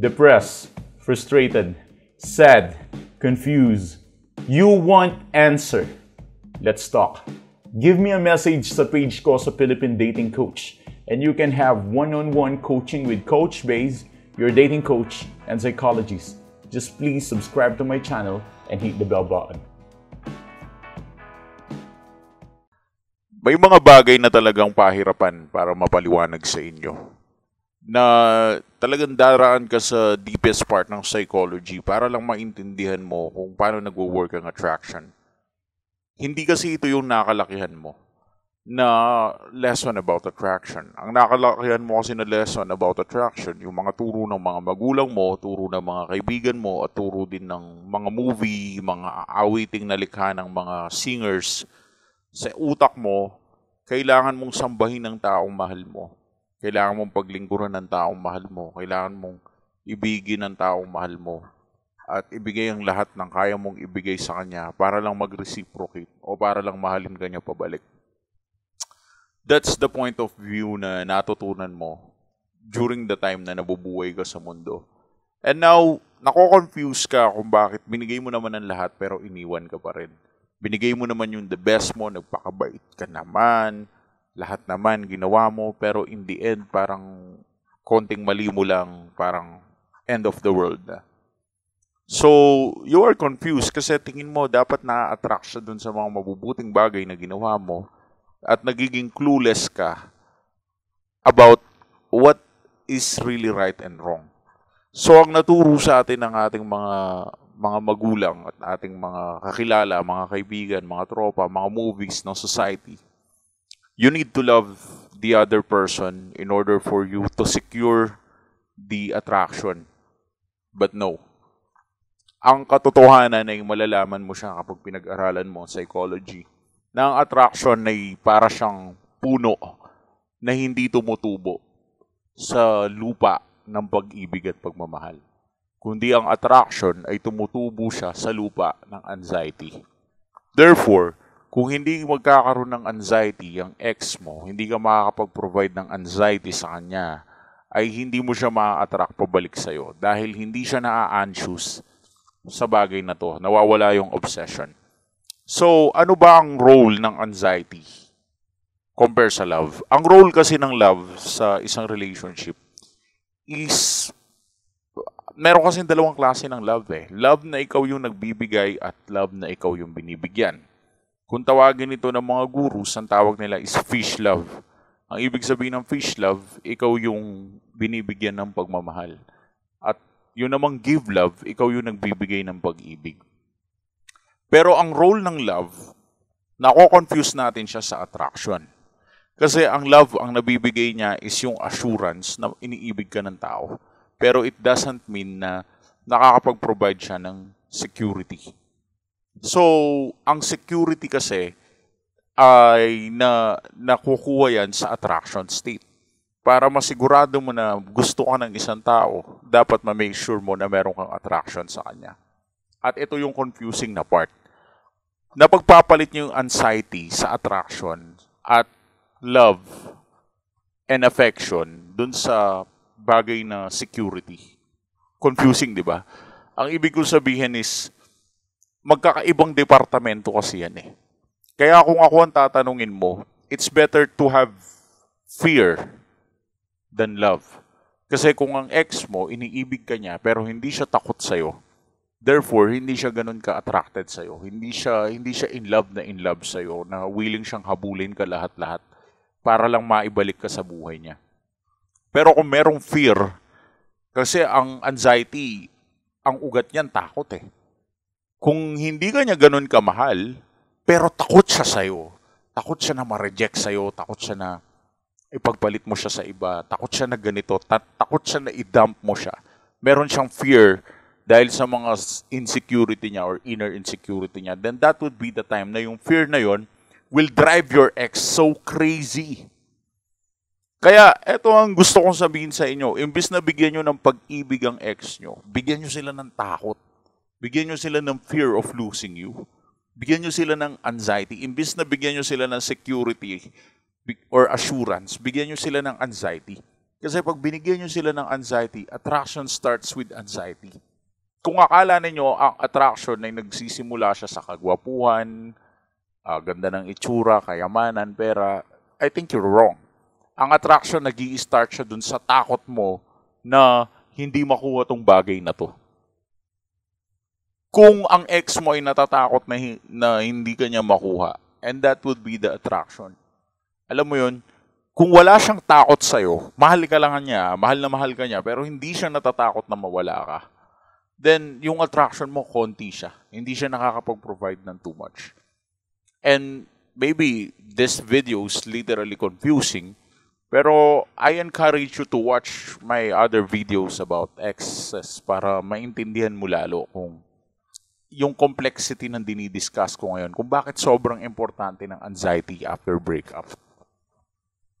depressed, frustrated, sad, confused. You want answer. Let's talk. Give me a message sa page ko sa Philippine Dating Coach and you can have one-on-one coaching with Coach Bays, your dating coach, and psychologist. Just please subscribe to my channel and hit the bell button. May mga bagay na talagang pahirapan para mapaliwanag sa inyo na talagang daraan ka sa deepest part ng psychology para lang maintindihan mo kung paano nagwo-work ang attraction. Hindi kasi ito yung nakalakihan mo na lesson about attraction. Ang nakalakihan mo kasi na lesson about attraction, yung mga turo ng mga magulang mo, turo ng mga kaibigan mo, at turo din ng mga movie, mga awiting na likha ng mga singers, sa utak mo, kailangan mong sambahin ng taong mahal mo kailangan mong paglingkuran ng taong mahal mo. Kailangan mong ibigin ng taong mahal mo. At ibigay ang lahat ng kaya mong ibigay sa kanya para lang mag-reciprocate o para lang mahalin ka niya pabalik. That's the point of view na natutunan mo during the time na nabubuhay ka sa mundo. And now, nako-confuse ka kung bakit binigay mo naman ang lahat pero iniwan ka pa rin. Binigay mo naman yung the best mo, nagpakabait ka naman, lahat naman ginawa mo pero in the end parang konting mali mo lang parang end of the world na. So, you are confused kasi tingin mo dapat na-attract siya dun sa mga mabubuting bagay na ginawa mo at nagiging clueless ka about what is really right and wrong. So, ang naturo sa atin ng ating mga mga magulang at ating mga kakilala, mga kaibigan, mga tropa, mga movies ng society – you need to love the other person in order for you to secure the attraction. But no. Ang katotohanan ay malalaman mo siya kapag pinag-aralan mo psychology na ang attraction ay para siyang puno na hindi tumutubo sa lupa ng pag-ibig at pagmamahal. Kundi ang attraction ay tumutubo siya sa lupa ng anxiety. Therefore, kung hindi magkakaroon ng anxiety ang ex mo, hindi ka makakapag-provide ng anxiety sa kanya, ay hindi mo siya ma-attract pabalik sa iyo dahil hindi siya na anxious sa bagay na to. Nawawala yung obsession. So, ano ba ang role ng anxiety compared sa love? Ang role kasi ng love sa isang relationship is meron kasi dalawang klase ng love eh. Love na ikaw yung nagbibigay at love na ikaw yung binibigyan. Kung tawagin ito ng mga gurus, ang tawag nila is fish love. Ang ibig sabihin ng fish love, ikaw yung binibigyan ng pagmamahal. At yun namang give love, ikaw yung nagbibigay ng pag-ibig. Pero ang role ng love, nako-confuse natin siya sa attraction. Kasi ang love, ang nabibigay niya is yung assurance na iniibig ka ng tao. Pero it doesn't mean na nakakapag-provide siya ng security. So, ang security kasi ay na nakukuha yan sa attraction state. Para masigurado mo na gusto ka ng isang tao, dapat ma-make sure mo na meron kang attraction sa kanya. At ito yung confusing na part. Napagpapalit niyo yung anxiety sa attraction at love and affection dun sa bagay na security. Confusing, di ba? Ang ibig kong sabihin is, magkakaibang departamento kasi yan eh. Kaya kung ako ang tatanungin mo, it's better to have fear than love. Kasi kung ang ex mo, iniibig ka niya pero hindi siya takot sa'yo, therefore, hindi siya ganun ka-attracted sa'yo. Hindi siya, hindi siya in love na in love sa'yo, na willing siyang habulin ka lahat-lahat para lang maibalik ka sa buhay niya. Pero kung merong fear, kasi ang anxiety, ang ugat niyan takot eh. Kung hindi ka niya ganun kamahal, pero takot siya sa'yo, takot siya na ma-reject sa'yo, takot siya na ipagpalit mo siya sa iba, takot siya na ganito, ta- takot siya na i-dump mo siya. Meron siyang fear dahil sa mga insecurity niya or inner insecurity niya, then that would be the time na yung fear na yon will drive your ex so crazy. Kaya, eto ang gusto kong sabihin sa inyo. Imbis na bigyan nyo ng pag-ibig ang ex nyo, bigyan nyo sila ng takot. Bigyan nyo sila ng fear of losing you. Bigyan nyo sila ng anxiety. Imbis na bigyan nyo sila ng security or assurance, bigyan nyo sila ng anxiety. Kasi pag binigyan nyo sila ng anxiety, attraction starts with anxiety. Kung akala ninyo ang attraction ay nagsisimula siya sa kagwapuhan, uh, ganda ng itsura, kayamanan, pera, I think you're wrong. Ang attraction nag start siya dun sa takot mo na hindi makuha tong bagay na to kung ang ex mo ay natatakot na, hi- na hindi ka niya makuha. And that would be the attraction. Alam mo yun, kung wala siyang takot sa'yo, mahal ka lang niya, mahal na mahal ka niya, pero hindi siya natatakot na mawala ka, then yung attraction mo, konti siya. Hindi siya nakakapag-provide ng too much. And maybe this video is literally confusing, pero I encourage you to watch my other videos about exes para maintindihan mo lalo kung yung complexity ng dinidiscuss ko ngayon kung bakit sobrang importante ng anxiety after breakup.